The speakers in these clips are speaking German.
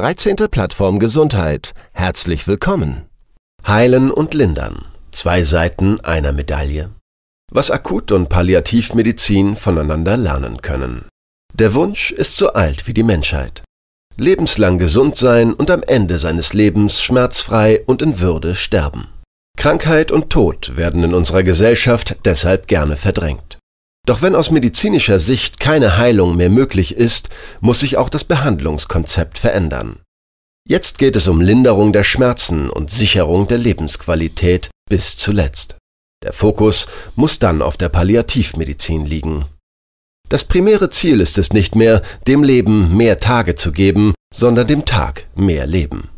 13. Plattform Gesundheit. Herzlich willkommen. Heilen und Lindern. Zwei Seiten einer Medaille. Was Akut- und Palliativmedizin voneinander lernen können. Der Wunsch ist so alt wie die Menschheit. Lebenslang gesund sein und am Ende seines Lebens schmerzfrei und in Würde sterben. Krankheit und Tod werden in unserer Gesellschaft deshalb gerne verdrängt. Doch wenn aus medizinischer Sicht keine Heilung mehr möglich ist, muss sich auch das Behandlungskonzept verändern. Jetzt geht es um Linderung der Schmerzen und Sicherung der Lebensqualität bis zuletzt. Der Fokus muss dann auf der Palliativmedizin liegen. Das primäre Ziel ist es nicht mehr, dem Leben mehr Tage zu geben, sondern dem Tag mehr Leben.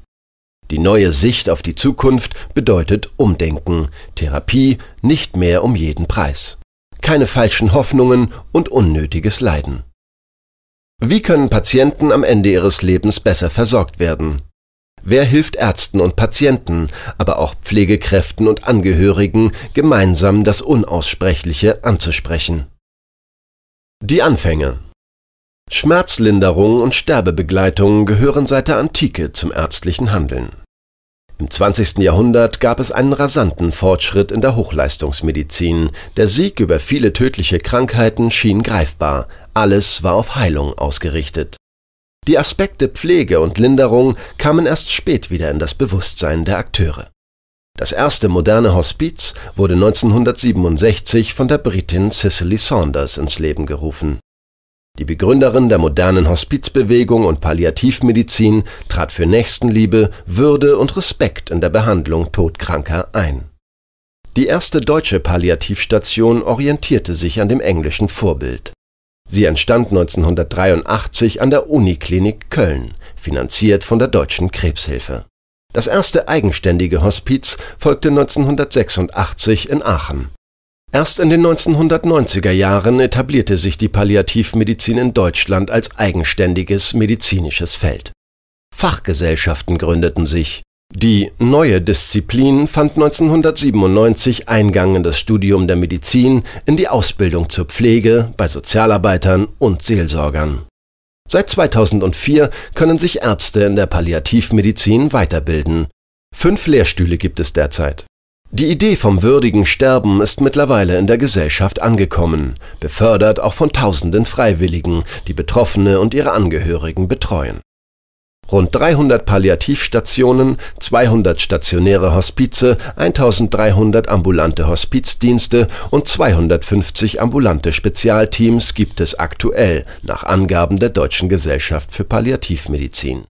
Die neue Sicht auf die Zukunft bedeutet Umdenken, Therapie nicht mehr um jeden Preis keine falschen Hoffnungen und unnötiges Leiden. Wie können Patienten am Ende ihres Lebens besser versorgt werden? Wer hilft Ärzten und Patienten, aber auch Pflegekräften und Angehörigen, gemeinsam das Unaussprechliche anzusprechen? Die Anfänge Schmerzlinderung und Sterbebegleitung gehören seit der Antike zum ärztlichen Handeln. Im 20. Jahrhundert gab es einen rasanten Fortschritt in der Hochleistungsmedizin. Der Sieg über viele tödliche Krankheiten schien greifbar. Alles war auf Heilung ausgerichtet. Die Aspekte Pflege und Linderung kamen erst spät wieder in das Bewusstsein der Akteure. Das erste moderne Hospiz wurde 1967 von der Britin Cicely Saunders ins Leben gerufen die Begründerin der modernen Hospizbewegung und Palliativmedizin trat für Nächstenliebe, Würde und Respekt in der Behandlung Todkranker ein. Die erste deutsche Palliativstation orientierte sich an dem englischen Vorbild. Sie entstand 1983 an der Uniklinik Köln, finanziert von der Deutschen Krebshilfe. Das erste eigenständige Hospiz folgte 1986 in Aachen Erst in den 1990er Jahren etablierte sich die Palliativmedizin in Deutschland als eigenständiges medizinisches Feld. Fachgesellschaften gründeten sich. Die neue Disziplin fand 1997 Eingang in das Studium der Medizin, in die Ausbildung zur Pflege, bei Sozialarbeitern und Seelsorgern. Seit 2004 können sich Ärzte in der Palliativmedizin weiterbilden. Fünf Lehrstühle gibt es derzeit. Die Idee vom würdigen Sterben ist mittlerweile in der Gesellschaft angekommen, befördert auch von tausenden Freiwilligen, die Betroffene und ihre Angehörigen betreuen. Rund 300 Palliativstationen, 200 stationäre Hospize, 1300 ambulante Hospizdienste und 250 ambulante Spezialteams gibt es aktuell nach Angaben der Deutschen Gesellschaft für Palliativmedizin.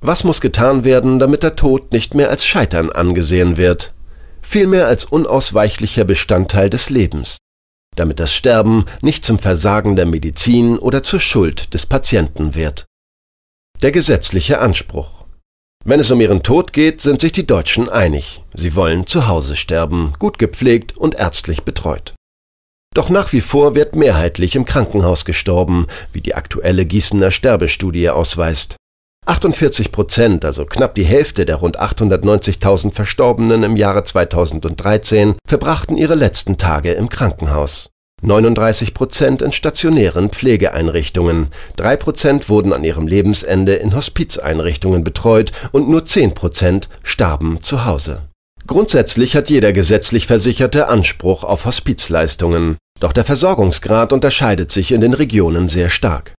Was muss getan werden, damit der Tod nicht mehr als Scheitern angesehen wird? vielmehr als unausweichlicher Bestandteil des Lebens, damit das Sterben nicht zum Versagen der Medizin oder zur Schuld des Patienten wird. Der gesetzliche Anspruch. Wenn es um ihren Tod geht, sind sich die Deutschen einig. Sie wollen zu Hause sterben, gut gepflegt und ärztlich betreut. Doch nach wie vor wird mehrheitlich im Krankenhaus gestorben, wie die aktuelle Gießener Sterbestudie ausweist. 48 Prozent, also knapp die Hälfte der rund 890.000 Verstorbenen im Jahre 2013, verbrachten ihre letzten Tage im Krankenhaus. 39 Prozent in stationären Pflegeeinrichtungen, 3 Prozent wurden an ihrem Lebensende in Hospizeinrichtungen betreut und nur 10 Prozent starben zu Hause. Grundsätzlich hat jeder gesetzlich Versicherte Anspruch auf Hospizleistungen, doch der Versorgungsgrad unterscheidet sich in den Regionen sehr stark.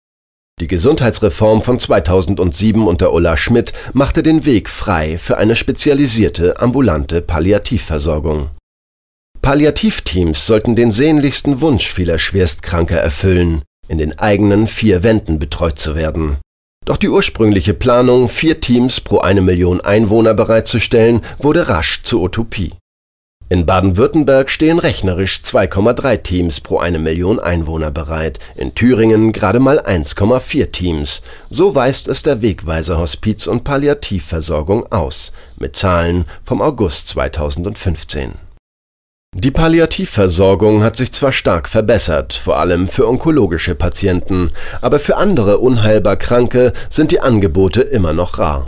Die Gesundheitsreform von 2007 unter Ulla Schmidt machte den Weg frei für eine spezialisierte ambulante Palliativversorgung. Palliativteams sollten den sehnlichsten Wunsch vieler Schwerstkranker erfüllen, in den eigenen vier Wänden betreut zu werden. Doch die ursprüngliche Planung, vier Teams pro eine Million Einwohner bereitzustellen, wurde rasch zur Utopie. In Baden-Württemberg stehen rechnerisch 2,3 Teams pro eine Million Einwohner bereit, in Thüringen gerade mal 1,4 Teams. So weist es der Wegweiser Hospiz- und Palliativversorgung aus, mit Zahlen vom August 2015. Die Palliativversorgung hat sich zwar stark verbessert, vor allem für onkologische Patienten, aber für andere unheilbar Kranke sind die Angebote immer noch rar.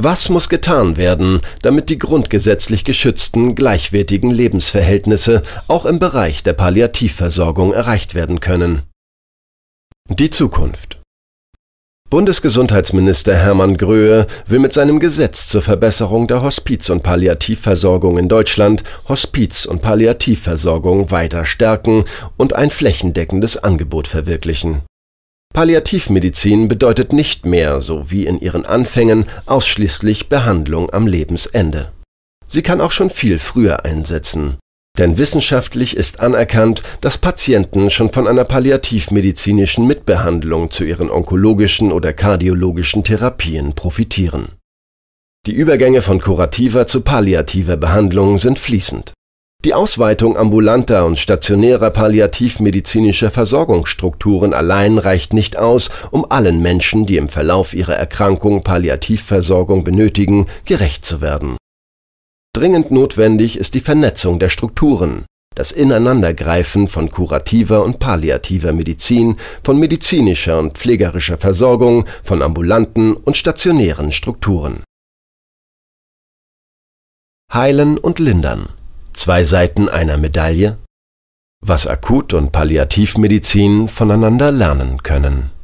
Was muss getan werden, damit die grundgesetzlich geschützten gleichwertigen Lebensverhältnisse auch im Bereich der Palliativversorgung erreicht werden können? Die Zukunft Bundesgesundheitsminister Hermann Gröhe will mit seinem Gesetz zur Verbesserung der Hospiz- und Palliativversorgung in Deutschland Hospiz- und Palliativversorgung weiter stärken und ein flächendeckendes Angebot verwirklichen. Palliativmedizin bedeutet nicht mehr, so wie in ihren Anfängen, ausschließlich Behandlung am Lebensende. Sie kann auch schon viel früher einsetzen. Denn wissenschaftlich ist anerkannt, dass Patienten schon von einer palliativmedizinischen Mitbehandlung zu ihren onkologischen oder kardiologischen Therapien profitieren. Die Übergänge von kurativer zu palliativer Behandlung sind fließend. Die Ausweitung ambulanter und stationärer palliativmedizinischer Versorgungsstrukturen allein reicht nicht aus, um allen Menschen, die im Verlauf ihrer Erkrankung Palliativversorgung benötigen, gerecht zu werden. Dringend notwendig ist die Vernetzung der Strukturen, das Ineinandergreifen von kurativer und palliativer Medizin, von medizinischer und pflegerischer Versorgung, von ambulanten und stationären Strukturen. Heilen und Lindern zwei Seiten einer Medaille, was Akut- und Palliativmedizin voneinander lernen können.